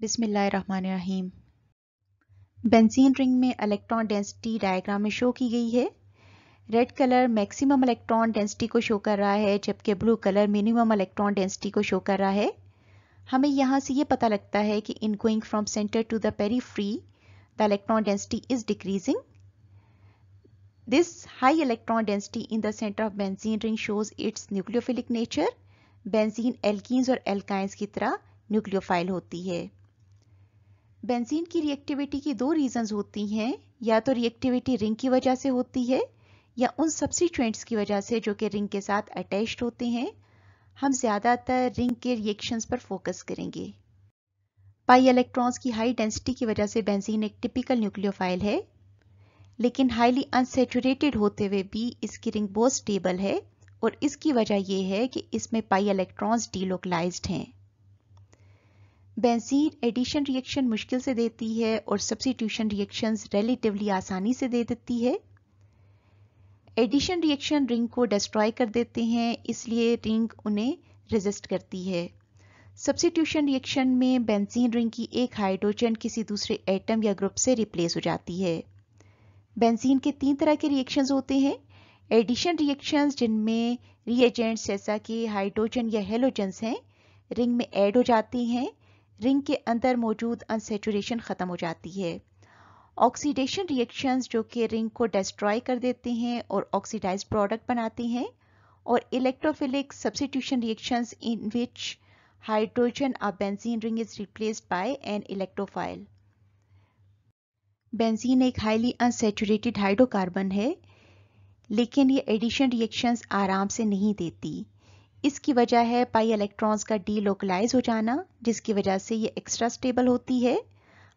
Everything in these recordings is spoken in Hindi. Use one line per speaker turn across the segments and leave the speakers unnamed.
बिसमीम बेंजीन रिंग में इलेक्ट्रॉन डेंसिटी डायग्राम में शो की गई है red colour maximum electron density को शो कर रहा है जबकि blue colour minimum electron density को शो कर रहा है हमें यहाँ से ये पता लगता है कि in going from centre to the periphery the electron density is decreasing this high electron density in the centre of benzene ring shows its nucleophilic nature benzene alkenes और एल्काइंस की तरह न्यूक्लियोफाइल होती है बेंजीन की रिएक्टिविटी की दो रीजंस होती हैं या तो रिएक्टिविटी रिंग की वजह से होती है या उन सब्सिटेंट्स की वजह से जो कि रिंग के साथ अटैच्ड होते हैं हम ज़्यादातर रिंग के रिएक्शंस पर फोकस करेंगे पाई इलेक्ट्रॉन्स की हाई डेंसिटी की वजह से बेंजीन एक टिपिकल न्यूक्लियोफाइल है लेकिन हाईली अनसेचुरेटेड होते हुए भी इसकी रिंग बहुत स्टेबल है और इसकी वजह यह है कि इसमें पाई इलेक्ट्रॉन्स डीलोकलाइज हैं बेंजीन एडिशन रिएक्शन मुश्किल से देती है और सब्सिट्यूशन रिएक्शंस रिलेटिवली आसानी से दे देती है एडिशन रिएक्शन रिंग को डिस्ट्रॉय कर देते हैं इसलिए रिंग उन्हें रेजिस्ट करती है सब्सिट्यूशन रिएक्शन में बेंजीन रिंग की एक हाइड्रोजन किसी दूसरे एटम या ग्रुप से रिप्लेस हो जाती है बेंजीन के तीन तरह के रिएक्शंस होते हैं एडिशन रिएक्शंस जिनमें रिएजेंट्स जैसा कि हाइड्रोजन या हेलोजेंस हैं रिंग में ऐड हो जाती हैं रिंग के अंदर मौजूद अनसेचुरेशन ख़त्म हो जाती है ऑक्सीडेशन रिएक्शंस जो कि रिंग को डिस्ट्रॉय कर देते हैं और ऑक्सीडाइज प्रोडक्ट बनाते हैं और electrophilic substitution reactions in which hydrogen और benzene ring is replaced by an electrophile benzene एक हाईली अनसेचुरेटेड हाइड्रोकार्बन है लेकिन ये एडिशन रिएक्शंस आराम से नहीं देती इसकी वजह है पाई इलेक्ट्रॉन्स का डीलोकलाइज हो जाना जिसकी वजह से ये एक्स्ट्रा स्टेबल होती है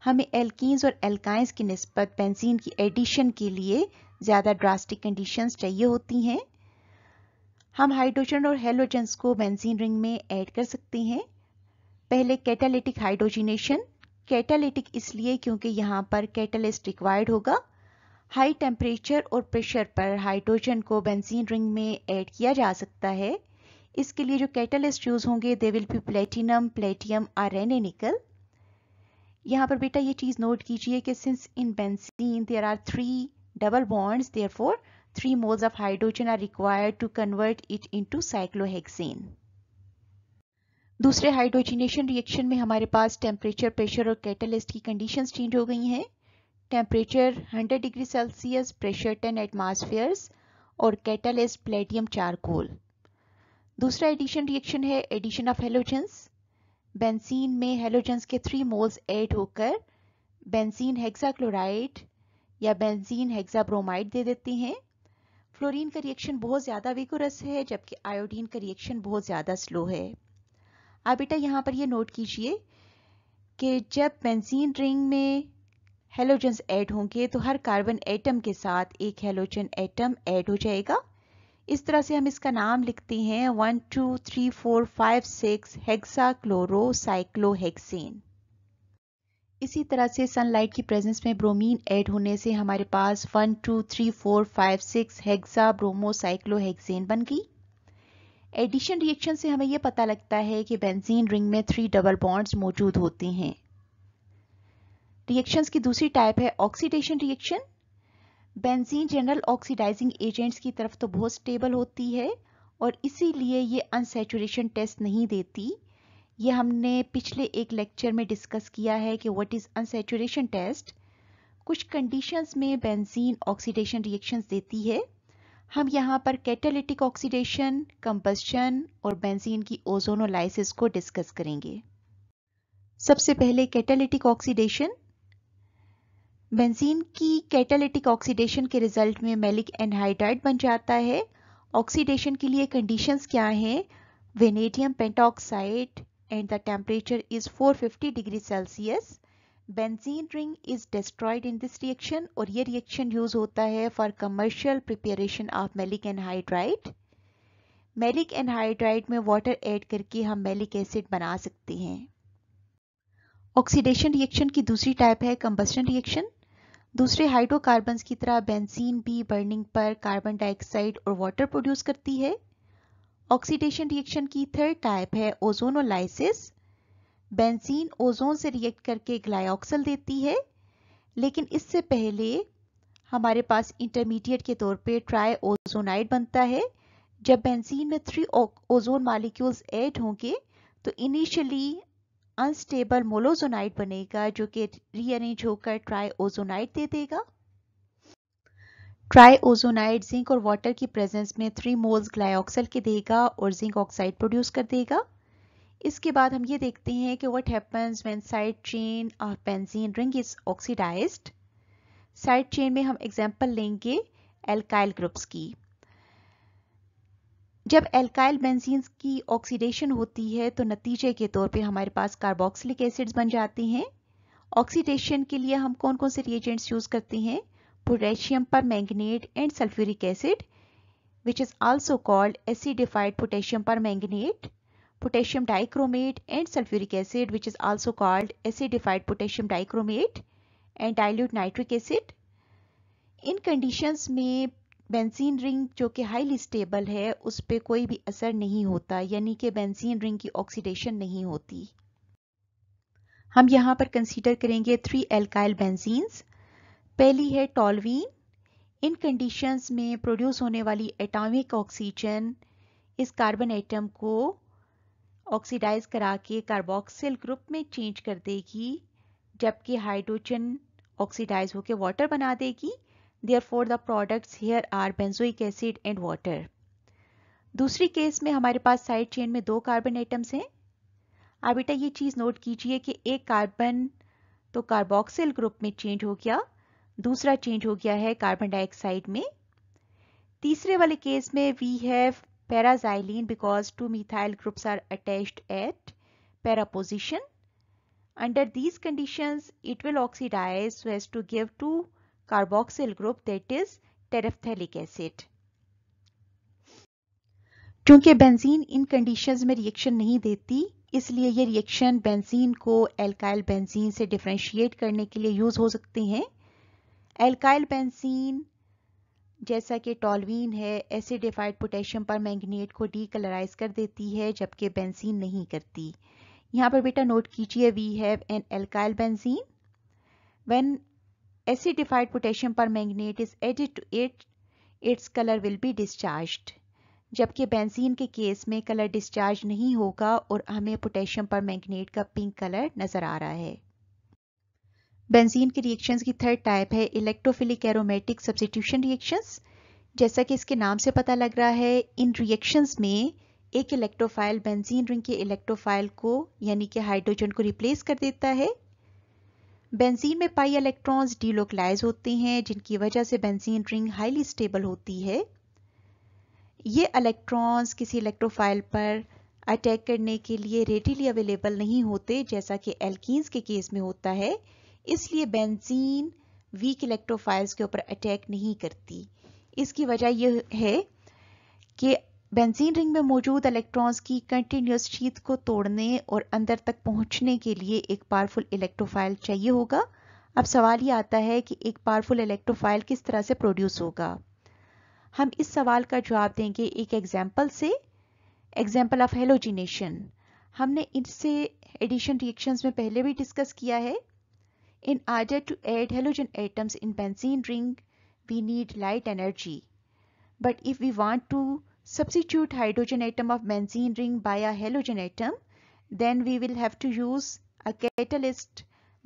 हमें एल्कीन्स और एल्काइंस की नस्बत बेंजीन की एडिशन के लिए ज़्यादा ड्रास्टिक कंडीशंस चाहिए होती हैं हम हाइड्रोजन और हेलोजेंस को बेंजीन रिंग में ऐड कर सकते हैं पहले कैटालिटिक हाइड्रोजिनेशन कैटालिटिक इसलिए क्योंकि यहाँ पर कैटलिस्ट रिक्वायर्ड होगा हाई टेम्परेचर और प्रेशर पर हाइड्रोजन को बेंजीन रिंग में ऐड किया जा सकता है इसके लिए जो कैटलिस्ट यूज़ होंगे they will be platinum platinum are an a nickel यहाँ पर बेटा ये चीज़ नोट कीजिए कि since in benzene there are three double bonds therefore three moles of hydrogen are required to convert it into cyclohexane. दूसरे हाइड्रोजनेशन रिएक्शन में हमारे पास टेम्परेचर प्रेशर और कैटलिस्ट की कंडीशन चेंज हो गई हैं temperature 100 degree Celsius pressure 10 atmospheres और कैटलिस्ट प्लेटियम चारकोल दूसरा एडिशन रिएक्शन है एडिशन ऑफ हेलोजेंस बेंजीन में हेलोजेंस के थ्री मोल्स ऐड होकर बेंजीन हेक्साक्लोराइड या बेंजीन हेक्साब्रोमाइड दे देती हैं फ्लोरीन का रिएक्शन बहुत ज़्यादा विकोरस है जबकि आयोडीन का रिएक्शन बहुत ज़्यादा स्लो है आप बेटा यहाँ पर ये नोट कीजिए कि जब बेंजीन रिंग में हेलोजेंस ऐड होंगे तो हर कार्बन एटम के साथ एक हेलोजन एटम ऐड हो जाएगा इस तरह से हम इसका नाम लिखते हैं one two three four five six hexa cyclohexane इसी तरह से सनलाइट की प्रेजेंस में ब्रोमीन ऐड होने से हमारे पास one two three four five six hexa bromocyclohexane बन गई एडिशन रिएक्शन से हमें यह पता लगता है कि बेंजीन रिंग में थ्री डबल बॉन्ड्स मौजूद होते हैं रिएक्शंस की दूसरी टाइप है oxidation reaction benzene general oxidising agents की तरफ तो बहुत स्टेबल होती है और इसीलिए ये अनसेचुरेशन टेस्ट नहीं देती ये हमने पिछले एक लेक्चर में डिस्कस किया है कि व्हाट इज़ अनसेचुरेशन टेस्ट कुछ कंडीशंस में बेंजीन ऑक्सीडेशन रिएक्शंस देती है हम यहाँ पर कैटेलिटिक ऑक्सीडेशन कंबस्शन और बेंजीन की ओजोनोलाइसिस को डिस्कस करेंगे सबसे पहले कैटेलिटिक ऑक्सीडेशन बेंजीन की कैटालिटिक ऑक्सीडेशन के रिजल्ट में मेलिक एनहाइड्राइड बन जाता है ऑक्सीडेशन के लिए कंडीशन क्या हैं vanadium pentoxide and the temperature is 450 degree Celsius benzene ring is destroyed in this reaction और ये रिएक्शन यूज होता है for commercial preparation of maleic anhydride maleic anhydride में वाटर ऐड करके हम मेलिक एसिड बना सकते हैं ऑक्सीडेशन रिएक्शन की दूसरी टाइप है कंबस्टन रिएक्शन दूसरे हाइड्रोकार्बन की तरह बेंजीन भी बर्निंग पर कार्बन डाइऑक्साइड और वाटर प्रोड्यूस करती है ऑक्सीडेशन रिएक्शन की थर्ड टाइप है ओजोनोलाइसिस बेंजीन ओजोन से रिएक्ट करके ग्लाइऑक्सल देती है लेकिन इससे पहले हमारे पास इंटरमीडिएट के तौर पे ट्राई ओजोनाइड बनता है जब बेंजीन में थ्री ओजोन मालिक्यूल्स ऐड होंगे तो इनिशियली अनस्टेबल मोलोजोनाइट बनेगा जो कि रीअरेंज होकर ट्राई ओजोनाइट दे देगा ट्राई ओजोनाइट जिंक और वाटर की प्रेजेंस में थ्री मोल्स ग्लाइऑक्सल के देगा और जिंक ऑक्साइड प्रोड्यूस कर देगा इसके बाद हम ये देखते हैं कि what happens when side chain और benzene ring is oxidised side chain में हम एग्जांपल लेंगे एल्काइल ग्रुप्स की जब एल्काइल बेंजीन की ऑक्सीडेशन होती है तो नतीजे के तौर पे हमारे पास कार्बोक्सिलिक एसिड्स बन जाते हैं ऑक्सीडेशन के लिए हम कौन कौन से रिएजेंट्स यूज करते हैं potassium permanganate and sulphuric acid which is also called acidified potassium permanganate potassium dichromate and sulphuric acid which is also called acidified potassium dichromate and dilute nitric acid इन कंडीशंस में बेंजीन रिंग जो कि हाईली स्टेबल है उस पर कोई भी असर नहीं होता यानी कि बेंजीन रिंग की ऑक्सीडेशन नहीं होती हम यहाँ पर कंसीडर करेंगे थ्री एल्काइल बेंजीन्स पहली है टॉलवीन इन कंडीशंस में प्रोड्यूस होने वाली एटॉमिक ऑक्सीजन इस कार्बन एटम को ऑक्सीडाइज करा के कार्बोक्सिल ग्रुप में चेंज कर देगी जबकि हाइड्रोजन ऑक्सीडाइज होकर वाटर बना देगी therefore the products here are benzoic acid and water दूसरी केस में हमारे पास साइड चेन में दो कार्बन एटम्स हैं आप बेटा ये चीज़ नोट कीजिए कि एक कार्बन तो कार्बोक्सिल ग्रुप में चेंज हो गया दूसरा चेंज हो गया है कार्बन डाइऑक्साइड में तीसरे वाले केस में we have paraxylene because two methyl groups are attached at para position under these these it will oxidise to give two carboxyl group that is terephthalic acid. चूंकि बेंजीन इन कंडीशंस में रिएक्शन नहीं देती इसलिए ये रिएक्शन बेंजीन को एल्काइल बेंजीन से डिफ्रेंशिएट करने के लिए यूज हो सकते हैं एल्काइल बेंजीन जैसा कि टॉलवीन है एसिडिफाइड पोटेशियम पर मैंगनेट को डीकलराइज कर देती है जबकि बेंजीन नहीं करती यहां पर बेटा नोट कीजिए we have an alkyl benzene when acidified potassium permanganate is added to it, its color will be discharged. जबकि बेंजीन के केस में कलर डिस्चार्ज नहीं होगा और हमें पोटेशियम पर मैग्नेट का पिंक कलर नज़र आ रहा है बेंजीन के रिएक्शंस की थर्ड टाइप है इलेक्ट्रोफिलिक एरोमेटिक सब्सिट्यूशन रिएक्शंस जैसा कि इसके नाम से पता लग रहा है इन रिएक्शंस में एक इलेक्ट्रोफाइल बेंजीन रिंग के इलेक्ट्रोफाइल को यानी कि हाइड्रोजन को रिप्लेस कर देता है बेंजीन में पाई इलेक्ट्रॉन्स डीलोकलाइज होते हैं जिनकी वजह से बेंजीन रिंग हाईली स्टेबल होती है ये इलेक्ट्रॉन्स किसी इलेक्ट्रोफाइल पर अटैक करने के लिए रेडिली अवेलेबल नहीं होते जैसा कि एल्कीन्स के केस में होता है इसलिए बेंजीन वीक इलेक्ट्रोफाइल्स के ऊपर अटैक नहीं करती इसकी वजह यह है कि बेंजीन रिंग में मौजूद इलेक्ट्रॉन्स की कंटिन्यूस शीत को तोड़ने और अंदर तक पहुंचने के लिए एक पावरफुल इलेक्ट्रोफाइल चाहिए होगा अब सवाल ये आता है कि एक पावरफुल इलेक्ट्रोफाइल किस तरह से प्रोड्यूस होगा हम इस सवाल का जवाब देंगे एक एग्जाम्पल से एग्जाम्पल ऑफ हेलोजिनेशन हमने इनसे एडिशन रिएक्शन में पहले भी डिस्कस किया है in order to add halogen atoms in benzene ring we need light energy but if we want to substitute hydrogen atom of benzene ring by a halogen atom, then we will have to use a catalyst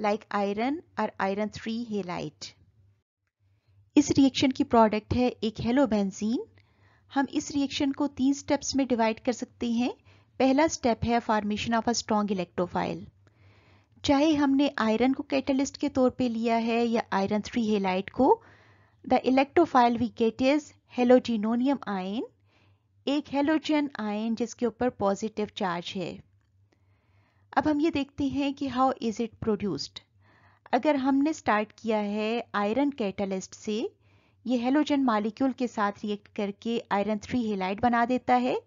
like iron or iron 3 halide. इस रिएक्शन की प्रोडक्ट है एक हेलोबेंजीन हम इस रिएक्शन को तीन स्टेप्स में डिवाइड कर सकते हैं पहला स्टेप है formation of a strong electrophile चाहे हमने आयरन को कैटलिस्ट के तौर पे लिया है या आयरन थ्री हेलाइट को the electrophile we get is halogenonium ion एक हेलोजन आयन जिसके ऊपर पॉजिटिव चार्ज है अब हम ये देखते हैं कि हाउ इज़ इट प्रोड्यूस्ड अगर हमने स्टार्ट किया है आयरन कैटलिस्ट से ये हेलोजन मालिक्यूल के साथ रिएक्ट करके आयरन थ्री हेलाइट बना देता है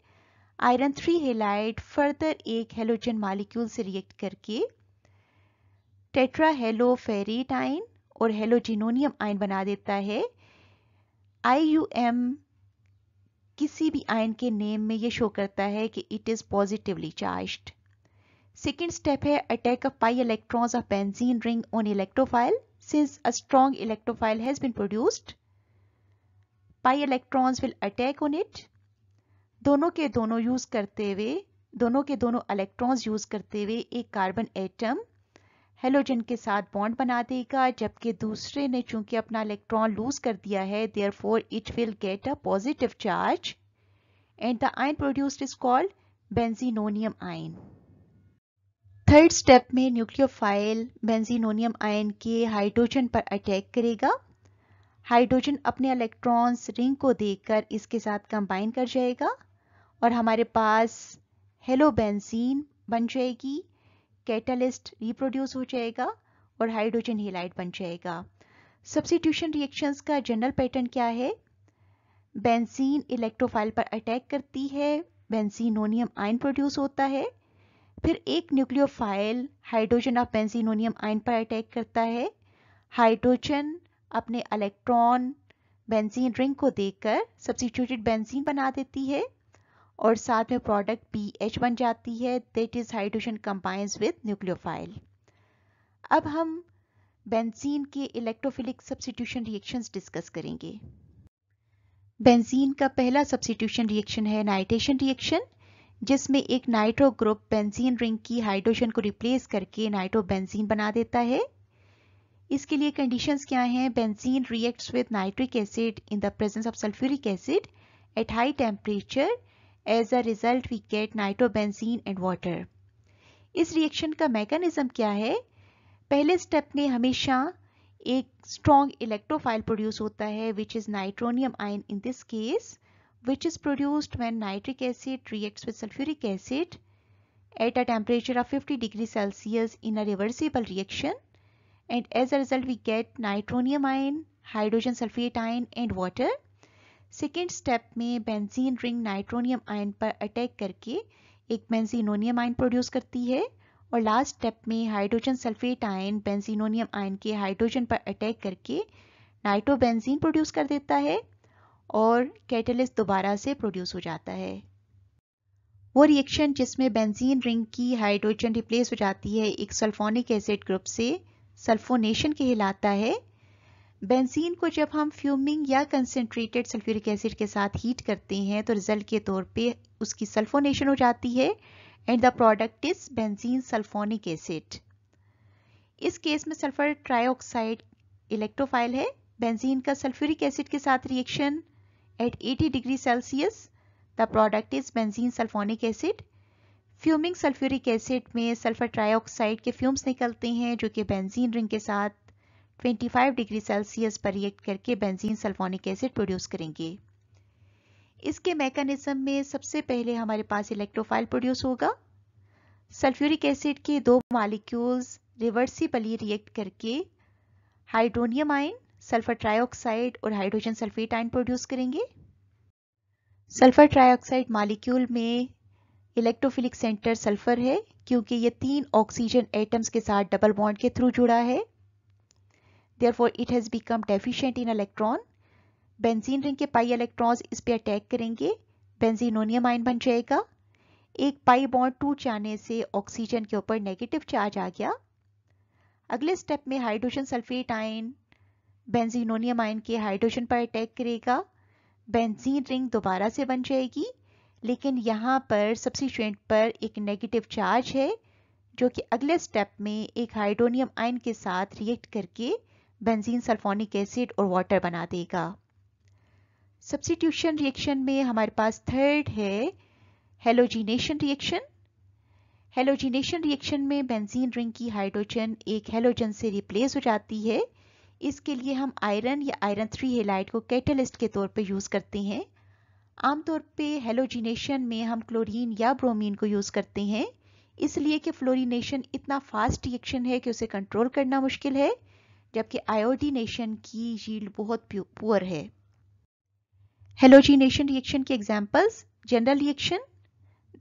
आयरन थ्री हेलाइट फर्दर एक हेलोजन मालिक्यूल से रिएक्ट करके टेट्रा हेलोफेरिट आइन और हेलोजिनोनियम आइन बना देता है आई यू एम किसी भी आयन के नेम में ये शो करता है कि it is positively charged second step है attack of pi electrons of benzene ring on electrophile since a strong electrophile has been produced pi electrons will attack on it दोनों के दोनों यूज करते हुए दोनों के दोनों इलेक्ट्रॉन्स यूज करते हुए एक कार्बन एटम हेलोजन के साथ बॉन्ड बना देगा जबकि दूसरे ने चूंकि अपना इलेक्ट्रॉन लूज कर दिया है therefore it will get a positive charge and the ion produced is called benzenonium ion third step में न्यूक्लियोफाइल बेंजीनोनियम आयन के हाइड्रोजन पर अटैक करेगा हाइड्रोजन अपने इलेक्ट्रॉन्स रिंग को देकर इसके साथ कंबाइन कर जाएगा और हमारे पास हेलोबेंजीन बन जाएगी कैटलिस्ट रिप्रोड्यूस हो जाएगा और हाइड्रोजन हेलाइड बन जाएगा सब्सिट्यूशन रिएक्शंस का जनरल पैटर्न क्या है बेंजीन इलेक्ट्रोफाइल पर अटैक करती है बेंजीनोनियम आयन प्रोड्यूस होता है फिर एक nucleophile hydrogen of benzenonium ion पर अटैक करता है हाइड्रोजन अपने इलेक्ट्रॉन बेंजीन रिंग को देकर सब्सिट्यूटेड बेंजीन बना देती है और साथ में प्रोडक्ट पी एच बन जाती है that is hydrogen combines with nucleophile अब हम बेंजीन के इलेक्ट्रोफिलिक सब्सिट्यूशन रिएक्शंस डिस्कस करेंगे बेंजीन का पहला सब्सटीट्यूशन रिएक्शन है नाइट्रेशन रिएक्शन जिसमें एक नाइट्रो ग्रुप बेंजीन रिंग की हाइड्रोजन को रिप्लेस करके नाइट्रो बेंजीन बना देता है इसके लिए कंडीशंस क्या हैं benzene reacts with nitric acid in the presence of sulphuric acid at high temperature as a result we get nitrobenzene and water इस रिएक्शन का मैकेनिज्म क्या है पहले स्टेप में हमेशा एक स्ट्रॉन्ग इलेक्ट्रोफाइल प्रोड्यूस होता है which is nitronium ion in this case which is produced when nitric acid reacts with sulphuric acid at a temperature of 50 degree Celsius in a reversible reaction and as a result we get nitronium ion hydrogen sulphate ion and water second step में बेंजीन रिंग नाइट्रोनियम आयन पर अटैक करके एक बेंजीनोनियम आयन प्रोड्यूस करती है और लास्ट स्टेप में hydrogen sulphate ion benzenonium ion के हाइड्रोजन पर अटैक करके नाइट्रोबेंजीन प्रोड्यूस कर देता है और कैटलिस्ट दोबारा से प्रोड्यूस हो जाता है वो रिएक्शन जिसमें बेंजीन रिंग की हाइड्रोजन रिप्लेस हो जाती है एक सल्फोनिक एसिड ग्रुप से सल्फोनेशन कहलाता है बेंजीन को जब हम फ्यूमिंग या कंसेंट्रेटेड सल्फ्यूरिक एसिड के साथ हीट करते हैं तो रिजल्ट के तौर पे उसकी सल्फोनेशन हो जाती है and the product is benzene sulphonic acid इस केस में सल्फर ट्राईऑक्साइड इलेक्ट्रोफाइल है बेंजीन का सल्फ्यूरिक एसिड के साथ reaction at 80 degree Celsius the product is benzene sulphonic acid fuming sulphuric acid में सल्फर ट्राईऑक्साइड के फ्यूम्स निकलते हैं जो कि बेंजीन रिंग के साथ 25 डिग्री सेल्सियस पर रिएक्ट करके बेंजीन सल्फोनिक एसिड प्रोड्यूस करेंगे इसके मैकेनिज्म में सबसे पहले हमारे पास इलेक्ट्रोफाइल प्रोड्यूस होगा सल्फ्यूरिक एसिड के दो मालिक्यूल्स रिवर्सिबली रिएक्ट करके हाइड्रोनियम आयन सल्फर ट्राइऑक्साइड और हाइड्रोजन सल्फेट आयन प्रोड्यूस करेंगे सल्फर ट्राइऑक्साइड मालिक्यूल में इलेक्ट्रोफिलिक सेंटर सल्फर है क्योंकि ये तीन ऑक्सीजन एटम्स के साथ डबल बॉन्ड के थ्रू जुड़ा है therefore it has become deficient in electron benzene ring के पाई इलेक्ट्रॉन्स इस पे अटैक करेंगे बेंजीनोनियम आयन बन जाएगा एक पाई बॉन्ड टूट जाने से ऑक्सीजन के ऊपर नेगेटिव चार्ज आ गया अगले स्टेप में hydrogen sulphate ion benzenonium ion के हाइड्रोजन पर अटैक करेगा बेंजीन रिंग दोबारा से बन जाएगी लेकिन यहाँ पर सब्सिट्यूएंट पर एक नेगेटिव चार्ज है जो कि अगले स्टेप में एक हाइड्रोनियम आयन के साथ रिएक्ट करके बेंजीन सल्फोनिक एसिड और वाटर बना देगा सब्सिट्यूशन रिएक्शन में हमारे पास थर्ड है हेलोजिनेशन रिएक्शन हेलोजिनेशन रिएक्शन में बेंजीन रिंग की हाइड्रोजन एक हेलोजन से रिप्लेस हो जाती है इसके लिए हम आयरन या आयरन थ्री हेलाइट को कैटलिस्ट के तौर पर यूज़ करते हैं आमतौर पे हेलोजिनेशन में हम क्लोरीन या ब्रोमीन को यूज़ करते हैं इसलिए कि फ्लोरिनेशन इतना फास्ट रिएक्शन है कि उसे कंट्रोल करना मुश्किल है जबकि आयोडीनेशन की यील्ड बहुत पुअर है नेशन रिएक्शन की examples general reaction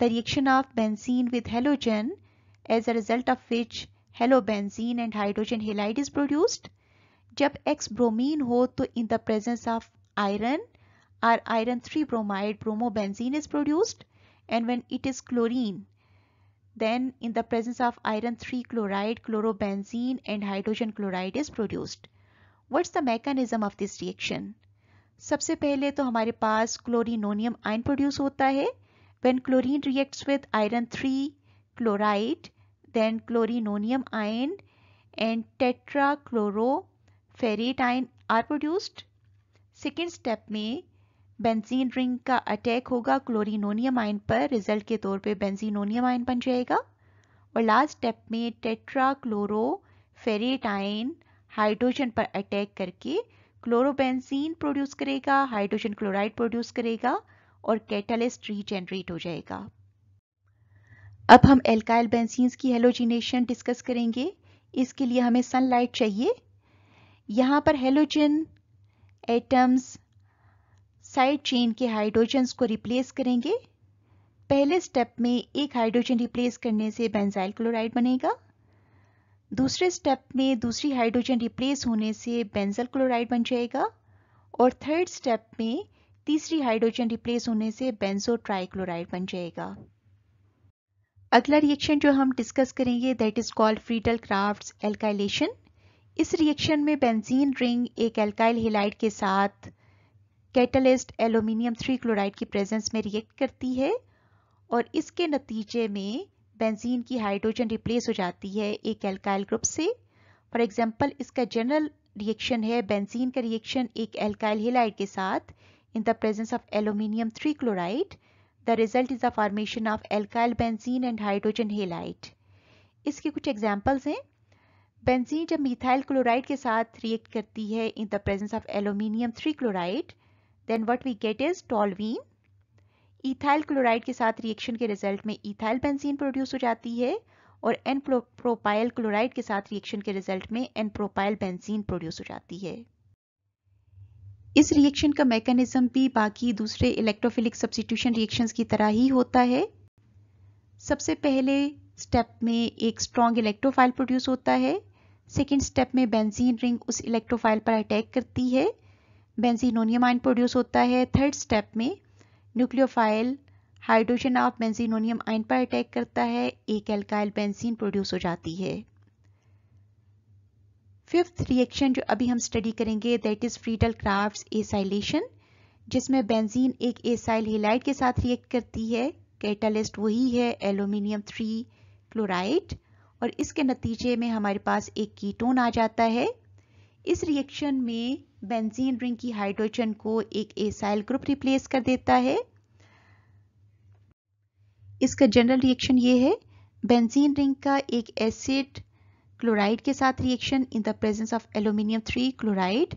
the reaction of benzene with halogen as a result of which benzene and hydrogen halide is produced जब एक्स ब्रोमीन हो तो in the presence of iron or iron three bromide benzene is produced and when it is chlorine then in the presence of iron 3 chloride chlorobenzene and hydrogen chloride is produced what's the mechanism of this reaction सबसे पहले तो हमारे पास क्लोरिनोनियम आयन प्रोड्यूस होता है when chlorine reacts with iron 3 chloride then chlorinonium ion and tetrachloroferrite ion are produced second step में बेंजीन रिंग का अटैक होगा क्लोरिनोनियम आयन पर रिजल्ट के तौर पे बेंजीनोनियम आयन बन जाएगा और लास्ट स्टेप में टेट्रा क्लोरो फेरेटाइन हाइड्रोजन पर अटैक करके क्लोरोबेंजीन प्रोड्यूस करेगा हाइड्रोजन क्लोराइड प्रोड्यूस करेगा और कैटलिस्ट रीजेनरेट हो जाएगा अब हम एल्काइल बेंसिन की हेलोजिनेशन डिस्कस करेंगे इसके लिए हमें सनलाइट चाहिए यहाँ पर हेलोजन एटम्स साइड चेन के हाइड्रोजन्स को रिप्लेस करेंगे पहले स्टेप में एक हाइड्रोजन रिप्लेस करने से बेंजाइल क्लोराइड बनेगा दूसरे स्टेप में दूसरी हाइड्रोजन रिप्लेस होने से बेंजल क्लोराइड बन जाएगा और थर्ड स्टेप में तीसरी हाइड्रोजन रिप्लेस होने से बेंजो ट्राइक्लोराइड बन जाएगा अगला रिएक्शन जो हम डिस्कस करेंगे that is called Friedel Craft alkylation इस रिएक्शन में बेंजीन रिंग एक एल्काइल हिलाइड के साथ कैटलिस्ट एलोमिनियम थ्री क्लोराइड की प्रेजेंस में रिएक्ट करती है और इसके नतीजे में बेंजीन की हाइड्रोजन रिप्लेस हो जाती है एक एल्काइल ग्रुप से फॉर एग्जांपल इसका जनरल रिएक्शन है बेंजीन का रिएक्शन एक एल्काइल हेलाइड के साथ in the presence of aluminium three chloride the result is the formation of alkyl benzene and hydrogen halide इसके कुछ एग्जाम्पल्स हैं बेंजीन जब मिथाइल क्लोराइड के साथ रिएक्ट करती है in the presence of aluminium three chloride then what we get is toluene ethyl chloride के साथ रिएक्शन के रिजल्ट में इथाइल बेंजीन प्रोड्यूस हो जाती है और एन प्रोपाइल क्लोराइड के साथ रिएक्शन के रिजल्ट में एन प्रोपाइल बेंजीन प्रोड्यूस हो जाती है इस रिएक्शन का मैकेनिज्म भी बाकी दूसरे इलेक्ट्रोफिलिक सब्सिट्यूशन रिएक्शंस की तरह ही होता है सबसे पहले स्टेप में एक स्ट्रॉन्ग इलेक्ट्रोफाइल प्रोड्यूस होता है सेकेंड स्टेप में बेंजीन रिंग उस इलेक्ट्रोफाइल पर अटैक करती है बेंजीनोनियम आयन प्रोड्यूस होता है थर्ड स्टेप में nucleophile hydrogen of benzenonium ion पर अटैक करता है एक एल्काइल बेंजीन प्रोड्यूस हो जाती है फिफ्थ रिएक्शन जो अभी हम स्टडी करेंगे that is Friedel Craft acylation जिसमें बेंजीन एक एसाइल हेलाइट के साथ रिएक्ट करती है कैटलिस्ट वही है एल्यूमिनियम थ्री क्लोराइड और इसके नतीजे में हमारे पास एक कीटोन आ जाता है इस रिएक्शन में बेंजीन रिंग की हाइड्रोजन को एक एसाइल ग्रुप रिप्लेस कर देता है इसका जनरल रिएक्शन ये है बेंजीन रिंग का एक एसिड क्लोराइड के साथ reaction in the presence of aluminium three chloride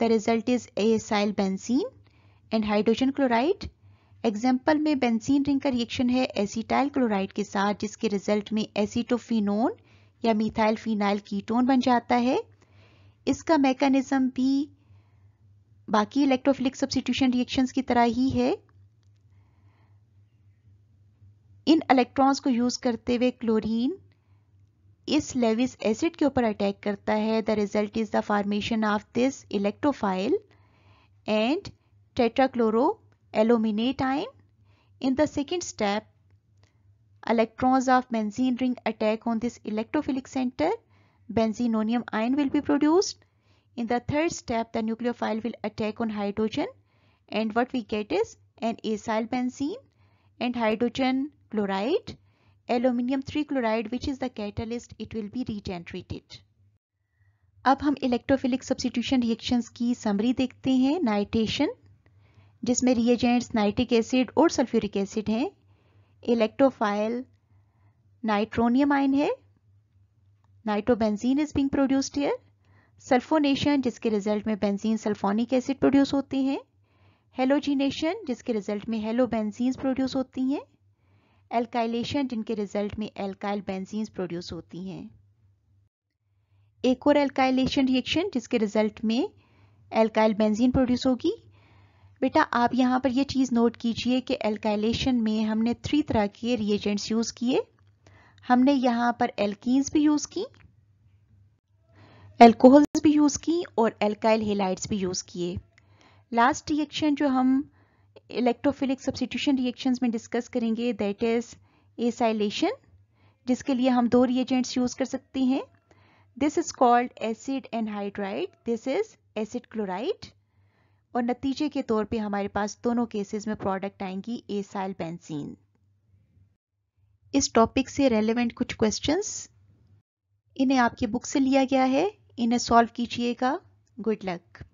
the result is acyl benzene and hydrogen chloride example में बेंजीन रिंग का रिएक्शन है एसिटाइल क्लोराइड के साथ जिसके रिजल्ट में एसिटोफिनोन या मिथाइल फिनाइल कीटोन बन जाता है इसका मैकेनिज़्म भी बाकी इलेक्ट्रोफिलिक सब्सिट्यूशन रिएक्शंस की तरह ही है इन इलेक्ट्रॉन्स को यूज़ करते हुए क्लोरीन इस लेविस एसिड के ऊपर अटैक करता है the result is the formation of this electrophile and tetrachloro aluminate ion in the second step electrons of benzene ring attack on this electrophilic centre Benzene ion will be produced. In the third step, the nucleophile will attack on hydrogen and what we get is an acyl benzene and hydrogen chloride. Aluminium 3 chloride which is the catalyst, it will be regenerated. अब हम इलेक्ट्रोफिलिक सब्सिट्यूशन रिएक्शंस की समरी देखते हैं नाइट्रेशन जिसमें रिएजेंट्स नाइट्रिक एसिड और सल्फ्यूरिक एसिड हैं इलेक्ट्रोफाइल नाइट्रोनियम आयन है nitrobenzene is being produced here sulphonation जिसके रिजल्ट में बेंजीन सल्फोनिक एसिड प्रोड्यूस होते हैं हेलोजिनेशन जिसके रिजल्ट में हेलोबेंजीन्स प्रोड्यूस होती हैं एल्काइलेशन जिनके रिजल्ट में एल्काइल बेंजीन्स प्रोड्यूस होती हैं एक और एल्काइलेशन रिएक्शन जिसके रिजल्ट में एल्काइल बेंजीन प्रोड्यूस होगी बेटा आप यहाँ पर यह चीज़ नोट कीजिए कि एल्काइलेशन में हमने थ्री तरह के रिएजेंट्स यूज़ किए हमने यहाँ पर एल्कीन्स भी यूज़ की एल्कोहल्स भी यूज़ की और एल्काइल हेलाइड्स भी यूज़ किए लास्ट रिएक्शन जो हम इलेक्ट्रोफिलिक सब्सिट्यूशन रिएक्शंस में डिस्कस करेंगे दैट इज़ एसाइलेशन जिसके लिए हम दो रिएजेंट्स यूज़ कर सकते हैं this is called acid anhydride this is acid chloride और नतीजे के तौर पे हमारे पास दोनों केसेस में प्रोडक्ट आएंगी एसाइल बेंजीन इस टॉपिक से रेलेवेंट कुछ क्वेश्चंस इन्हें आपकी बुक से लिया गया है इन्हें सॉल्व कीजिएगा गुड लक